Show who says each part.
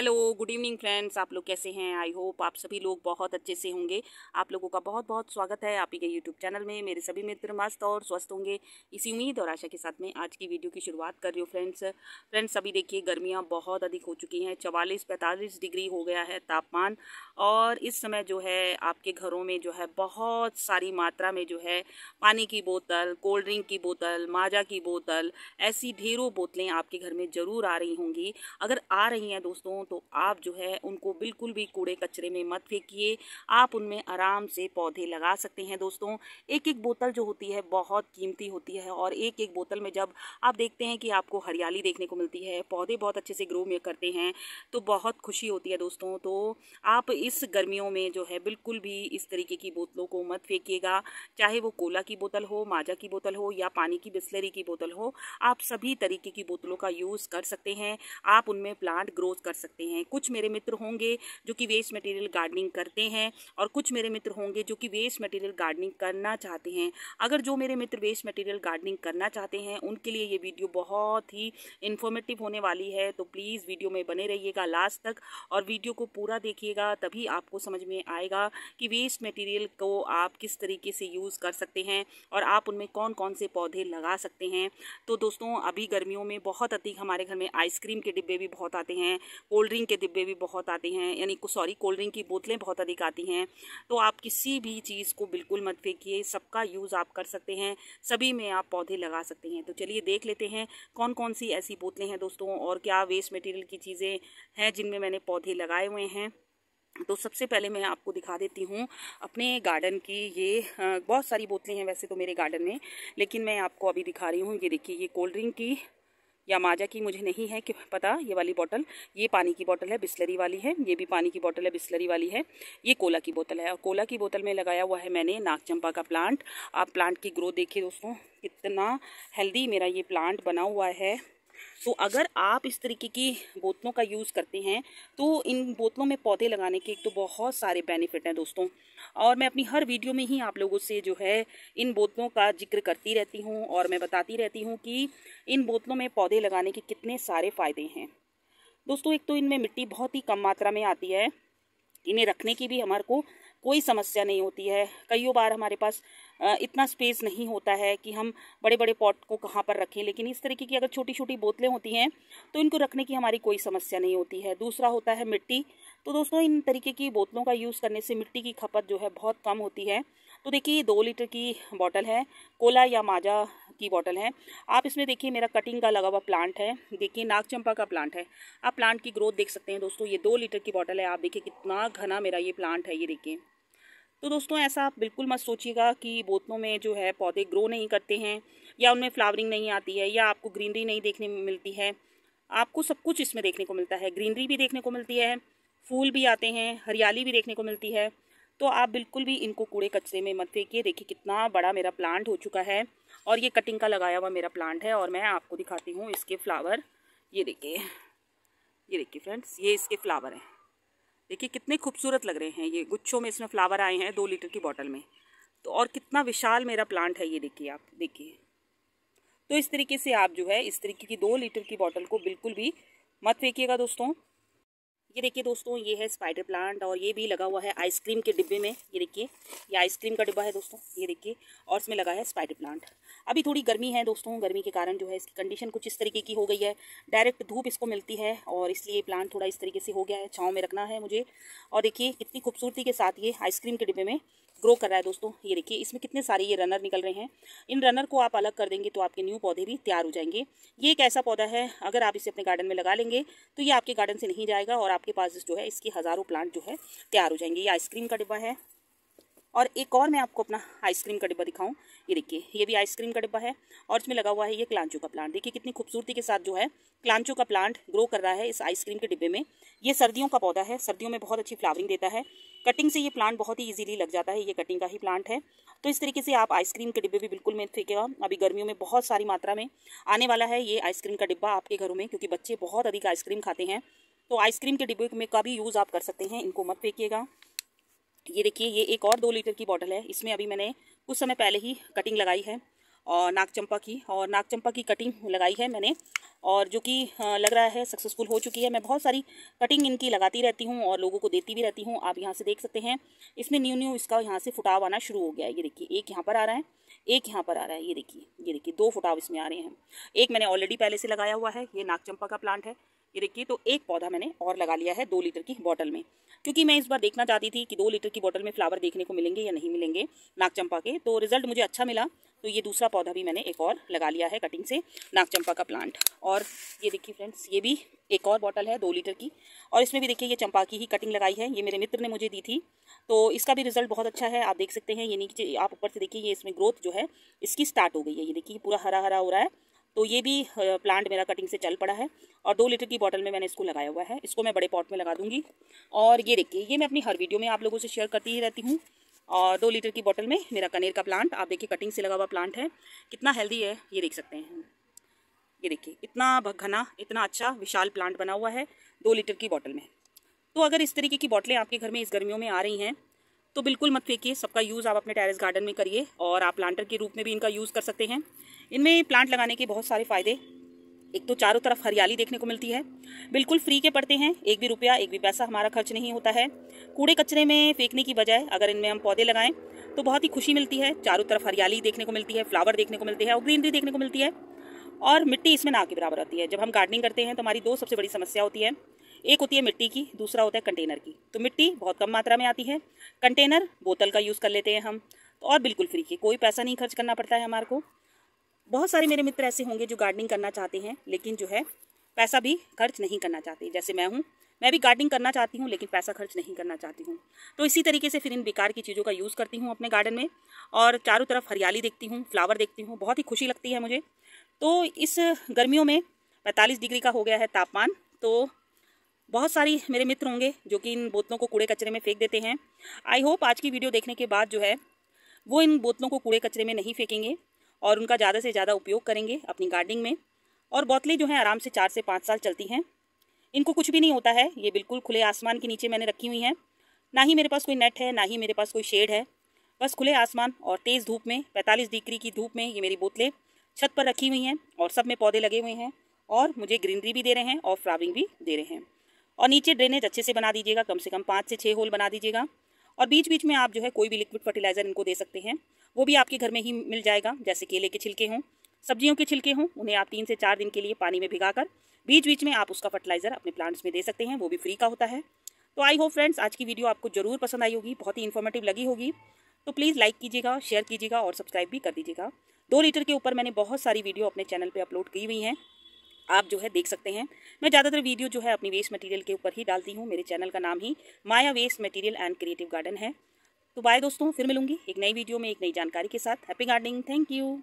Speaker 1: hello good evening friends आप लोग कैसे हैं आई होप आप सभी लोग बहुत अच्छे से होंगे आप लोगों का बहुत बहुत स्वागत है आप ही के यूट्यूब चैनल में मेरे सभी मित्र मस्त और स्वस्थ होंगे इसी उम्मीद और आशा के साथ में आज की वीडियो की शुरुआत कर रही हूँ फ्रेंड्स फ्रेंड्स अभी देखिए गर्मियाँ बहुत अधिक हो चुकी हैं चवालीस पैंतालीस डिग्री हो गया है तापमान और इस समय जो है आपके घरों में जो है बहुत सारी मात्रा में जो है पानी की बोतल कोल्ड ड्रिंक की बोतल माजा की बोतल ऐसी ढेरों बोतलें आपके घर में ज़रूर आ रही होंगी अगर आ रही हैं दोस्तों तो आप जो है उनको बिल्कुल भी कूड़े कचरे में मत फेंकिए आप उनमें आराम से पौधे लगा सकते हैं दोस्तों एक एक बोतल जो होती है बहुत कीमती होती है और एक एक बोतल में जब आप देखते हैं कि आपको हरियाली देखने को मिलती है पौधे बहुत अच्छे से ग्रो में करते हैं तो बहुत खुशी होती है दोस्तों तो आप इस गर्मियों में जो है बिल्कुल भी इस तरीके की बोतलों को मत फेंकीेगा चाहे वो कोला की बोतल हो माजा की बोतल हो या पानी की बिस्लरी की बोतल हो आप सभी तरीके की बोतलों का यूज़ कर सकते हैं आप उनमें प्लांट ग्रोथ कर सकते सकते हैं कुछ मेरे मित्र होंगे जो कि वेस्ट मटेरियल गार्डनिंग करते हैं और कुछ मेरे मित्र होंगे जो कि वेस्ट मटेरियल गार्डनिंग करना चाहते हैं अगर जो मेरे मित्र वेस्ट मटेरियल गार्डनिंग करना चाहते हैं उनके लिए ये वीडियो बहुत ही इन्फॉर्मेटिव होने वाली है तो प्लीज़ वीडियो में बने रहिएगा लास्ट तक और वीडियो को पूरा देखिएगा तभी आपको समझ में आएगा कि वेस्ट मटेरियल को आप किस तरीके से यूज़ कर सकते हैं और आप उनमें कौन कौन से पौधे लगा सकते हैं तो दोस्तों अभी गर्मियों में बहुत अधिक हमारे घर में आइसक्रीम के डिब्बे भी बहुत आते हैं कोल्ड ड्रिंक के डिब्बे भी बहुत आते हैं यानी सॉरी कोल्ड ड्रिंक की बोतलें बहुत अधिक आती हैं तो आप किसी भी चीज़ को बिल्कुल मत फेंकिए सबका यूज़ आप कर सकते हैं सभी में आप पौधे लगा सकते हैं तो चलिए देख लेते हैं कौन कौन सी ऐसी बोतलें हैं दोस्तों और क्या वेस्ट मटेरियल की चीज़ें हैं जिनमें मैंने पौधे लगाए हुए हैं तो सबसे पहले मैं आपको दिखा देती हूँ अपने गार्डन की ये बहुत सारी बोतलें हैं वैसे तो मेरे गार्डन में लेकिन मैं आपको अभी दिखा रही हूँ ये देखिए ये कोल्ड ड्रिंक की या माजा की मुझे नहीं है कि पता ये वाली बॉटल ये पानी की बॉटल है बिस्लरी वाली है ये भी पानी की बॉटल है बिस्लरी वाली है ये कोला की बोतल है और कोला की बोतल में लगाया हुआ है मैंने नाग चंपा का प्लांट आप प्लांट की ग्रोथ देखिए दोस्तों कितना हेल्दी मेरा ये प्लांट बना हुआ है तो अगर आप इस तरीके की बोतलों का यूज़ करते हैं तो इन बोतलों में पौधे लगाने के एक तो बहुत सारे बेनिफिट हैं दोस्तों और मैं अपनी हर वीडियो में ही आप लोगों से जो है इन बोतलों का जिक्र करती रहती हूँ और मैं बताती रहती हूँ कि इन बोतलों में पौधे लगाने के कितने सारे फ़ायदे हैं दोस्तों एक तो इनमें मिट्टी बहुत ही कम मात्रा में आती है इन्हें रखने की भी हमारे को कोई समस्या नहीं होती है कईयों बार हमारे पास इतना स्पेस नहीं होता है कि हम बड़े बड़े पॉट को कहाँ पर रखें लेकिन इस तरीके की अगर छोटी छोटी बोतलें होती हैं तो इनको रखने की हमारी कोई समस्या नहीं होती है दूसरा होता है मिट्टी तो दोस्तों इन तरीके की बोतलों का यूज़ करने से मिट्टी की खपत जो है बहुत कम होती है तो देखिए ये दो लीटर की बॉटल है कोला या माजा की बॉटल है आप इसमें देखिए मेरा कटिंग का लगा हुआ प्लांट है देखिए नाग चंपा का प्लांट है आप प्लांट की ग्रोथ देख सकते हैं दोस्तों ये दो लीटर की बॉटल है आप देखिए कितना घना मेरा ये प्लांट है ये देखिए तो दोस्तों ऐसा आप बिल्कुल मत सोचिएगा कि बोतलों में जो है पौधे ग्रो नहीं करते हैं या उनमें फ्लावरिंग नहीं आती है या आपको ग्रीनरी नहीं देखने मिलती है आपको सब कुछ इसमें देखने को मिलता है ग्रीनरी भी देखने को मिलती है फूल भी आते हैं हरियाली भी देखने को मिलती है तो आप बिल्कुल भी इनको कूड़े कचरे में मत फेंकिए देखिए कितना बड़ा मेरा प्लांट हो चुका है और ये कटिंग का लगाया हुआ मेरा प्लांट है और मैं आपको दिखाती हूँ इसके फ्लावर ये देखिए ये देखिए फ्रेंड्स ये इसके फ्लावर हैं देखिए कितने खूबसूरत लग रहे हैं ये गुच्छों में इसमें फ्लावर आए हैं दो लीटर की बॉटल में तो और कितना विशाल मेरा प्लांट है ये देखिए आप देखिए तो इस तरीके से आप जो है इस तरीके की दो लीटर की बॉटल को बिल्कुल भी मत फेंकिएगा दोस्तों ये देखिए दोस्तों ये है स्पाइडर प्लांट और ये भी लगा हुआ है आइसक्रीम के डिब्बे में ये देखिए ये आइसक्रीम का डिब्बा है दोस्तों ये देखिए और इसमें लगा है स्पाइडर प्लांट अभी थोड़ी गर्मी है दोस्तों गर्मी के कारण जो है इसकी कंडीशन कुछ इस तरीके की हो गई है डायरेक्ट धूप इसको मिलती है और इसलिए प्लांट थोड़ा इस तरीके से हो गया है छाँव में रखना है मुझे और देखिए कितनी खूबसूरती के साथ ये आइसक्रीम के डिब्बे में ग्रो कर रहा है दोस्तों ये देखिए इसमें कितने सारे ये रनर निकल रहे हैं इन रनर को आप अलग कर देंगे तो आपके न्यू पौधे भी तैयार हो जाएंगे ये एक ऐसा पौधा है अगर आप इसे अपने गार्डन में लगा लेंगे तो ये आपके गार्डन से नहीं जाएगा और आपके पास जो है इसके हज़ारों प्लांट जो है तैयार हो जाएंगे ये आइसक्रीम का डिब्बा है और एक और मैं आपको अपना आइसक्रीम का डिब्बा दिखाऊं ये देखिए ये भी आइसक्रीम का डिब्बा है और इसमें लगा हुआ है ये क्लांचो का प्लांट देखिए कितनी खूबसूरती के साथ जो है क्लांचो का प्लांट ग्रो कर रहा है इस आइसक्रीम के डिब्बे में ये सर्दियों का पौधा है सर्दियों में बहुत अच्छी फ्लावरिंग देता है कटिंग से ये प्लांट बहुत ही ईजिली लग जाता है ये कटिंग का ही प्लांट है तो इस तरीके से आप आइसक्रीम के डिब्बे भी बिल्कुल मत फेंकेगा अभी गर्मियों में बहुत सारी मात्रा में आने वाला है ये आइसक्रीम का डिब्बा आपके घरों में क्योंकि बच्चे बहुत अधिक आइसक्रीम खाते हैं तो आइसक्रीम के डिब्बे में का भी यूज़ आप कर सकते हैं इनको मत फेंकिएगा ये देखिए ये एक और दो लीटर की बॉटल है इसमें अभी मैंने कुछ समय पहले ही कटिंग लगाई है और नाग चंपा की और नाग चंपा की कटिंग लगाई है मैंने और जो कि लग रहा है सक्सेसफुल हो चुकी है मैं बहुत सारी कटिंग इनकी लगाती रहती हूँ और लोगों को देती भी रहती हूँ आप यहाँ से देख सकते हैं इसमें न्यू न्यू इसका यहाँ से फुटाव आना शुरू हो गया है ये देखिए एक यहाँ पर आ रहा है एक यहाँ पर आ रहा है ये देखिए ये देखिए दो फुटाव इसमें आ रहे हैं एक मैंने ऑलरेडी पहले से लगाया हुआ है ये नागचंपा का प्लांट है ये देखिए तो एक पौधा मैंने और लगा लिया है दो लीटर की बॉटल में क्योंकि मैं इस बार देखना चाहती थी कि दो लीटर की बॉटल में फ्लावर देखने को मिलेंगे या नहीं मिलेंगे नागचंपा के तो रिजल्ट मुझे अच्छा मिला तो ये दूसरा पौधा भी मैंने एक और लगा लिया है कटिंग से नाग चंपा का प्लांट और ये देखिए फ्रेंड्स ये भी एक और बॉटल है दो लीटर की और इसमें भी देखिए ये चंपा की ही कटिंग लगाई है ये मेरे मित्र ने मुझे दी थी तो इसका भी रिजल्ट बहुत अच्छा है आप देख सकते हैं ये नीचे आप ऊपर से देखिए ये इसमें ग्रोथ जो है इसकी स्टार्ट हो गई है ये देखिए पूरा हरा हरा हो रहा है तो ये भी प्लांट मेरा कटिंग से चल पड़ा है और दो लीटर की बॉटल में मैंने इसको लगाया हुआ है इसको मैं बड़े पॉट में लगा दूंगी और ये देखिए ये मैं अपनी हर वीडियो में आप लोगों से शेयर करती ही रहती हूँ और दो लीटर की बोतल में मेरा कनेर का प्लांट आप देखिए कटिंग से लगा हुआ प्लांट है कितना हेल्दी है ये देख सकते हैं ये देखिए इतना घना इतना अच्छा विशाल प्लांट बना हुआ है दो लीटर की बॉटल में तो अगर इस तरीके की बॉटलें आपके घर में इस गर्मियों में आ रही हैं तो बिल्कुल मत फेंकिए सबका यूज़ आप अपने टेरेस गार्डन में करिए और आप प्लांटर के रूप में भी इनका यूज़ कर सकते हैं इनमें प्लांट लगाने के बहुत सारे फ़ायदे एक तो चारों तरफ हरियाली देखने को मिलती है बिल्कुल फ्री के पड़ते हैं एक भी रुपया एक भी पैसा हमारा खर्च नहीं होता है कूड़े कचरे में फेंकने की बजाय अगर इनमें हम पौधे लगाएं तो बहुत ही खुशी मिलती है चारों तरफ हरियाली देखने को मिलती है फ्लावर देखने को मिलते हैं और ग्रीनरी देखने को मिलती है और मिट्टी इसमें ना के बराबर होती है जब हम गार्डनिंग करते हैं तो हमारी दो सबसे बड़ी समस्या होती है एक होती है मिट्टी की दूसरा होता है कंटेनर की तो मिट्टी बहुत कम मात्रा में आती है कंटेनर बोतल का यूज़ कर लेते हैं हम और बिल्कुल फ्री के कोई पैसा नहीं खर्च करना पड़ता है हमारे को बहुत सारे मेरे मित्र ऐसे होंगे जो गार्डनिंग करना चाहते हैं लेकिन जो है पैसा भी खर्च नहीं करना चाहते जैसे मैं हूँ मैं भी गार्डनिंग करना चाहती हूँ लेकिन पैसा खर्च नहीं करना चाहती हूँ तो इसी तरीके से फिर इन बेकार की चीज़ों का यूज़ करती हूँ अपने गार्डन में और चारों तरफ हरियाली देखती हूँ फ्लावर देखती हूँ बहुत ही खुशी लगती है मुझे तो इस गर्मियों में पैंतालीस डिग्री का हो गया है तापमान तो बहुत सारी मेरे मित्र होंगे जो कि इन बोतलों को कूड़े कचरे में फेंक देते हैं आई होप आज की वीडियो देखने के बाद जो है वो इन बोतलों को कूड़े कचरे में नहीं फेंकेंगे और उनका ज़्यादा से ज़्यादा उपयोग करेंगे अपनी गार्डनिंग में और बोतलें जो हैं आराम से चार से पाँच साल चलती हैं इनको कुछ भी नहीं होता है ये बिल्कुल खुले आसमान के नीचे मैंने रखी हुई हैं ना ही मेरे पास कोई नेट है ना ही मेरे पास कोई शेड है बस खुले आसमान और तेज़ धूप में पैंतालीस डिग्री की धूप में ये मेरी बोतलें छत पर रखी हुई हैं और सब में पौधे लगे हुए हैं और मुझे ग्रीनरी भी दे रहे हैं और फ्लावरिंग भी दे रहे हैं और नीचे ड्रेनेज अच्छे से बना दीजिएगा कम से कम पाँच से छः होल बना दीजिएगा और बीच बीच में आप जो है कोई भी लिक्विड फर्टिलाइज़र इनको दे सकते हैं वो भी आपके घर में ही मिल जाएगा जैसे केले के छिलके हों सब्जियों के छिलके हों उन्हें आप तीन से चार दिन के लिए पानी में भिगाकर बीच बीच में आप उसका फर्टिलाइज़र अपने प्लांट्स में दे सकते हैं वो भी फ्री का होता है तो आई होप फ्रेंड्स आज की वीडियो आपको ज़रूर पसंद आई होगी बहुत ही इन्फॉर्मेटिव लगी होगी तो प्लीज़ लाइक कीजिएगा शेयर कीजिएगा और सब्सक्राइब भी कर दीजिएगा दो लीटर के ऊपर मैंने बहुत सारी वीडियो अपने चैनल पर अपलोड की हुई हैं आप जो है देख सकते हैं मैं ज़्यादातर वीडियो जो है अपनी वेस्ट मटेरियल के ऊपर ही डालती हूँ मेरे चैनल का नाम ही Maya waste material and creative garden है तो बाय दोस्तों फिर मिलूंगी एक नई वीडियो में एक नई जानकारी के साथ हैप्पी गार्डनिंग थैंक यू